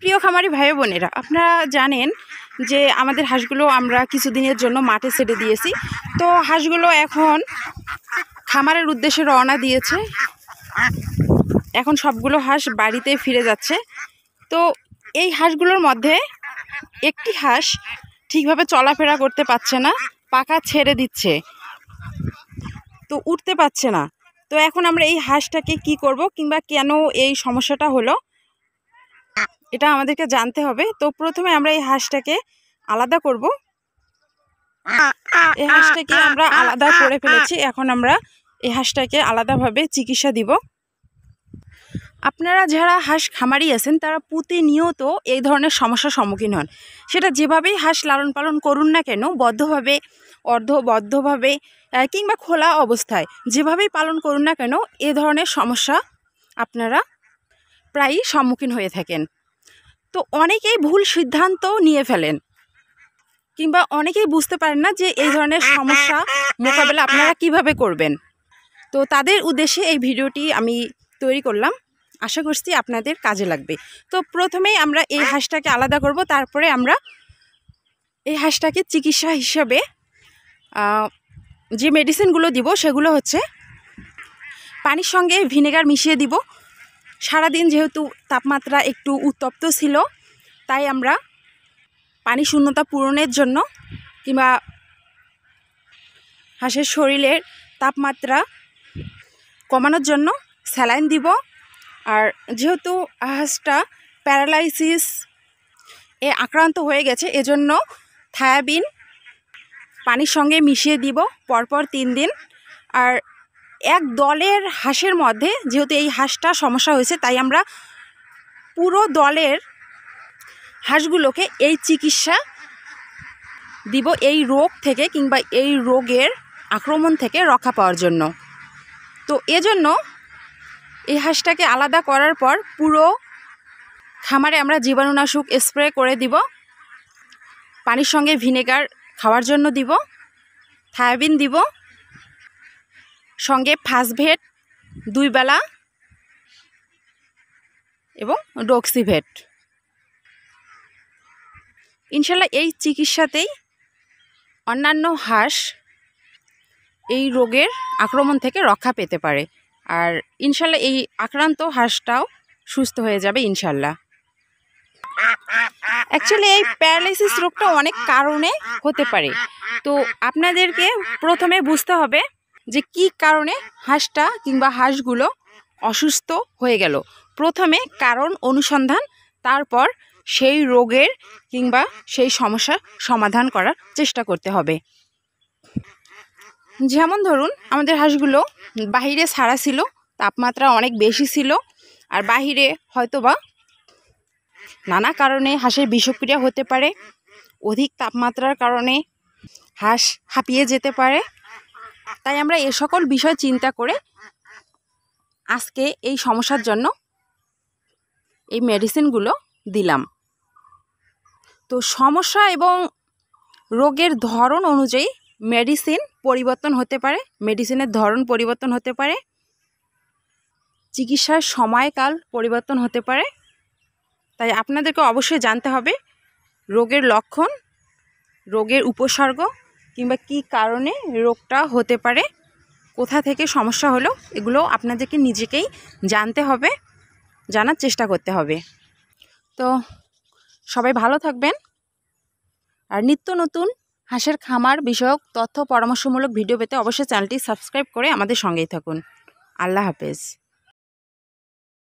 প্রিয় খামারি ভাই বোনেরা আপনারা জানেন যে আমাদের হাঁসগুলো আমরা কিছুদিনের জন্য মাঠে ছেড়ে দিয়েছি তো হাঁসগুলো এখন খামারের উদ্দেশ্যে রওনা দিয়েছে এখন সবগুলো হাঁস বাড়িতে ফিরে যাচ্ছে তো এই হাঁসগুলোর মধ্যে একটি হাঁস ঠিকভাবে চলাফেরা করতে পারছে না পাকা ছেড়ে দিচ্ছে তো উঠতে পারছে না তো এখন আমরা এই হাঁসটাকে কি করব কিংবা কেন এই সমস্যাটা হলো এটা আমাদেরকে জানতে হবে তো প্রথমে আমরা এই হাঁসটাকে আলাদা করব এই হাঁসটাকে আমরা আলাদা করে ফেলেছি এখন আমরা এই হাঁসটাকে আলাদাভাবে চিকিৎসা দিব আপনারা যারা হাঁস খামারি আছেন তারা প্রতিনিয়ত এই ধরনের সমস্যার সম্মুখীন হন সেটা যেভাবেই হাঁস লালন পালন করুন না কেন বদ্ধভাবে অর্ধবদ্ধভাবে কিংবা খোলা অবস্থায় যেভাবেই পালন করুন না কেন এ ধরনের সমস্যা আপনারা প্রায়ই সম্মুখীন হয়ে থাকেন তো অনেকেই ভুল সিদ্ধান্ত নিয়ে ফেলেন কিংবা অনেকেই বুঝতে পারেন না যে এই ধরনের সমস্যা মোকাবেলা আপনারা কিভাবে করবেন তো তাদের উদ্দেশ্যে এই ভিডিওটি আমি তৈরি করলাম আশা করছি আপনাদের কাজে লাগবে তো প্রথমেই আমরা এই হাঁসটাকে আলাদা করব তারপরে আমরা এই হাঁসটাকে চিকিৎসা হিসাবে যে মেডিসিনগুলো দিব সেগুলো হচ্ছে পানির সঙ্গে ভিনেগার মিশিয়ে দিব সারাদিন যেহেতু তাপমাত্রা একটু উত্তপ্ত ছিল তাই আমরা পানি শূন্যতা পূরণের জন্য কিংবা হাঁসের শরীরের তাপমাত্রা কমানোর জন্য স্যালাইন দিব আর যেহেতু হাঁসটা প্যারালাইসিস এ আক্রান্ত হয়ে গেছে এজন্য থায়াবিন পানির সঙ্গে মিশিয়ে দিব পরপর তিন দিন আর এক দলের হাঁসের মধ্যে যেহেতু এই হাঁসটা সমস্যা হয়েছে তাই আমরা পুরো দলের হাঁসগুলোকে এই চিকিৎসা দিব এই রোগ থেকে কিংবা এই রোগের আক্রমণ থেকে রক্ষা পাওয়ার জন্য তো এজন্য এই হাঁসটাকে আলাদা করার পর পুরো খামারে আমরা জীবাণুনাশক স্প্রে করে দিব পানির সঙ্গে ভিনেগার খাওয়ার জন্য দিব থায়াবিন দিব সঙ্গে ফাসভেট দুইবেলা এবং ডক্সিভেট ইনশাল্লাহ এই চিকিৎসাতেই অন্যান্য হাঁস এই রোগের আক্রমণ থেকে রক্ষা পেতে পারে আর ইনশাল্লাহ এই আক্রান্ত হাঁসটাও সুস্থ হয়ে যাবে ইনশাল্লাহ অ্যাকচুয়ালি এই প্যারালাইসিস রোগটা অনেক কারণে হতে পারে তো আপনাদেরকে প্রথমে বুঝতে হবে যে কি কারণে হাঁসটা কিংবা হাঁসগুলো অসুস্থ হয়ে গেল প্রথমে কারণ অনুসন্ধান তারপর সেই রোগের কিংবা সেই সমস্যা সমাধান করার চেষ্টা করতে হবে যেমন ধরুন আমাদের হাঁসগুলো বাহিরে ছাড়া ছিল তাপমাত্রা অনেক বেশি ছিল আর বাহিরে হয়তোবা নানা কারণে হাঁসের বিষক্রিয়া হতে পারে অধিক তাপমাত্রার কারণে হাঁস হাঁপিয়ে যেতে পারে তাই আমরা এ সকল বিষয় চিন্তা করে আজকে এই সমস্যার জন্য এই মেডিসিনগুলো দিলাম তো সমস্যা এবং রোগের ধরন অনুযায়ী মেডিসিন পরিবর্তন হতে পারে মেডিসিনের ধরন পরিবর্তন হতে পারে চিকিৎসার সময়কাল পরিবর্তন হতে পারে তাই আপনাদেরকে অবশ্যই জানতে হবে রোগের লক্ষণ রোগের উপসর্গ কিংবা কি কারণে রোগটা হতে পারে কোথা থেকে সমস্যা হলো এগুলো আপনাদেরকে নিজেকেই জানতে হবে জানার চেষ্টা করতে হবে তো সবাই ভালো থাকবেন আর নিত্য নতুন হাঁসের খামার বিষয়ক তথ্য পরামর্শমূলক ভিডিও পেতে অবশ্যই চ্যানেলটি সাবস্ক্রাইব করে আমাদের সঙ্গেই থাকুন আল্লাহ হাফেজ